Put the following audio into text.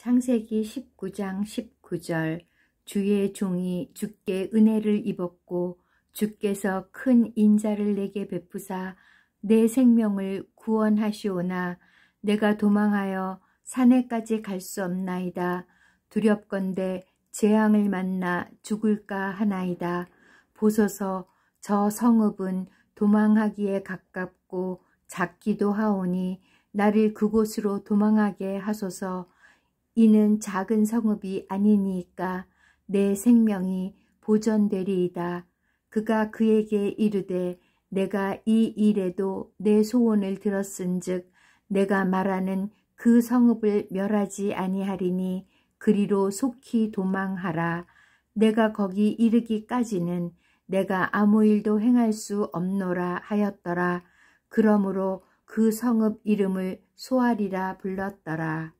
창세기 19장 19절 주의 종이 주께 은혜를 입었고 주께서 큰 인자를 내게 베푸사 내 생명을 구원하시오나 내가 도망하여 산에까지 갈 수 없나이다. 두렵건대 재앙을 만나 죽을까 하나이다. 보소서 저 성읍은 도망하기에 가깝고 작기도 하오니 나를 그곳으로 도망하게 하소서 이는 작은 성읍이 아니니까 내 생명이 보전되리이다. 그가 그에게 이르되 내가 이 일에도 내 소원을 들었은즉 내가 말하는 그 성읍을 멸하지 아니하리니 그리로 속히 도망하라. 내가 거기 이르기까지는 내가 아무 일도 행할 수 없노라 하였더라. 그러므로 그 성읍 이름을 소알이라 불렀더라.